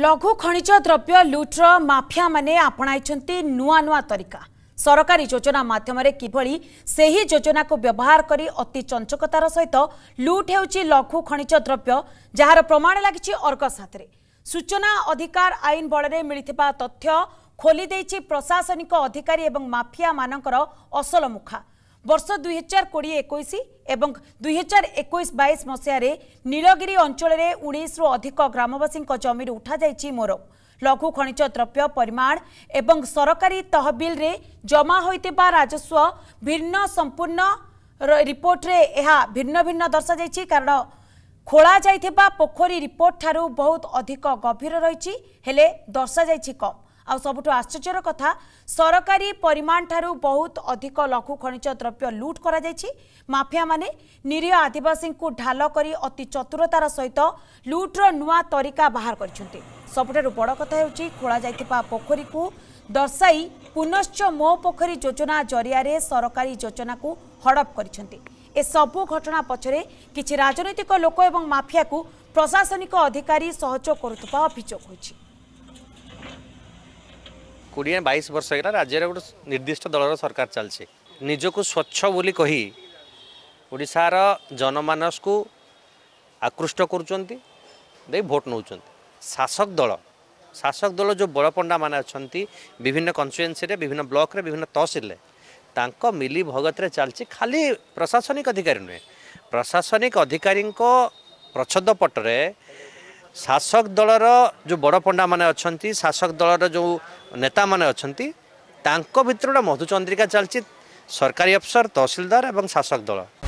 ଲଘୁ ଖଣିଜ ଦ୍ରବ୍ୟ ଲୁଟ୍ର ମାଫିଆମାନେ ଆପଣାଇଛନ୍ତି ନୂଆ ନୂଆ ତରିକା ସରକାରୀ ଯୋଜନା ମାଧ୍ୟମରେ କିଭଳି ସେହି ଯୋଜନାକୁ ବ୍ୟବହାର କରି ଅତି ଚଞ୍ଚକତାର ସହିତ ଲୁଟ୍ ହେଉଛି ଲଘୁ ଖଣିଜ ଦ୍ରବ୍ୟ ଯାହାର ପ୍ରମାଣ ଲାଗିଛି ଅର୍ଗସ ହାତରେ ସୂଚନା ଅଧିକାର ଆଇନ ବଳରେ ମିଳିଥିବା ତଥ୍ୟ ଖୋଲିଦେଇଛି ପ୍ରଶାସନିକ ଅଧିକାରୀ ଏବଂ ମାଫିଆମାନଙ୍କର ଅସଲ ମୁଖା ବର୍ଷ ଦୁଇହଜାର କୋଡ଼ିଏ ଏକୋଇଶ ଏବଂ ଦୁଇହଜାର ଏକୋଇଶ ବାଇଶ ମସିହାରେ ନୀଳଗିରି ଅଞ୍ଚଳରେ ଉଣେଇଶରୁ ଅଧିକ ଗ୍ରାମବାସୀଙ୍କ ଜମିରୁ ଉଠାଯାଇଛି ମୋର ଲଘୁ ଖଣିଜ ଦ୍ରବ୍ୟ ପରିମାଣ ଏବଂ ସରକାରୀ ତହବିଲରେ ଜମା ହୋଇଥିବା ରାଜସ୍ୱ ଭିନ୍ନ ସମ୍ପୂର୍ଣ୍ଣ ରିପୋର୍ଟରେ ଏହା ଭିନ୍ନ ଭିନ୍ନ ଦର୍ଶାଯାଇଛି କାରଣ ଖୋଳାଯାଇଥିବା ପୋଖରୀ ରିପୋର୍ଟ ଠାରୁ ବହୁତ ଅଧିକ ଗଭୀର ରହିଛି ହେଲେ ଦର୍ଶାଯାଇଛି କମ୍ ଆଉ ସବୁଠୁ ଆଶ୍ଚର୍ଯ୍ୟର କଥା ସରକାରୀ ପରିମାଣଠାରୁ ବହୁତ ଅଧିକ ଲଘୁ ଖଣିଜ ଦ୍ରବ୍ୟ ଲୁଟ୍ କରାଯାଇଛି ମାଫିଆମାନେ ନିରୀହ ଆଦିବାସୀଙ୍କୁ ଢାଲ କରି ଅତି ଚତୁରତାର ସହିତ ଲୁଟ୍ର ନୂଆ ତରିକା ବାହାର କରିଛନ୍ତି ସବୁଠାରୁ ବଡ଼ କଥା ହେଉଛି ଖୋଳାଯାଇଥିବା ପୋଖରୀକୁ ଦର୍ଶାଇ ପୁନଶ୍ଚ ମୋ ପୋଖରୀ ଯୋଜନା ଜରିଆରେ ସରକାରୀ ଯୋଜନାକୁ ହଡ଼ପ କରିଛନ୍ତି ଏସବୁ ଘଟଣା ପଛରେ କିଛି ରାଜନୈତିକ ଲୋକ ଏବଂ ମାଫିଆକୁ ପ୍ରଶାସନିକ ଅଧିକାରୀ ସହଯୋଗ କରୁଥିବା ଅଭିଯୋଗ ହୋଇଛି কোড়িয়ে বাইশ বর্ষ হয়ে রাজ্যের গোটে নির্দিষ্ট দলর সরকার চালছে নিজকে স্বচ্ছ বলে কহি ওড়িশার জনমানসকু আকৃষ্ট করছেন দেই ভোট নৌছেন শাসক দল শাসক দল যে বড় পণ্ডা মানে অনেক বিভিন্ন কনস্টিটুয়েন্সি বিভিন্ন ব্লকরে বিভিন্ন তহসিলে ତାଙ୍କ ମିଲି ଭଗତରେ ଚାଲିଛି ଖାଲି ପ୍ରଶାସନିକ ଅଧିକାରୀ ନୁହେଁ ପ୍ରଶାସନିକ ଅଧିକାରୀଙ୍କ ପ୍ରଚ୍ଛଦ ପଟରେ ଶାସକ ଦଳର ଯେଉଁ ବଡ଼ ପଣ୍ଡାମାନେ ଅଛନ୍ତି ଶାସକ ଦଳର ଯେଉଁ ନେତାମାନେ ଅଛନ୍ତି ତାଙ୍କ ଭିତରେ ଗୋଟେ ମଧୁଚନ୍ଦ୍ରିକା ଚାଲିଛି ସରକାରୀ ଅଫିସର ତହସିଲଦାର ଏବଂ ଶାସକ ଦଳ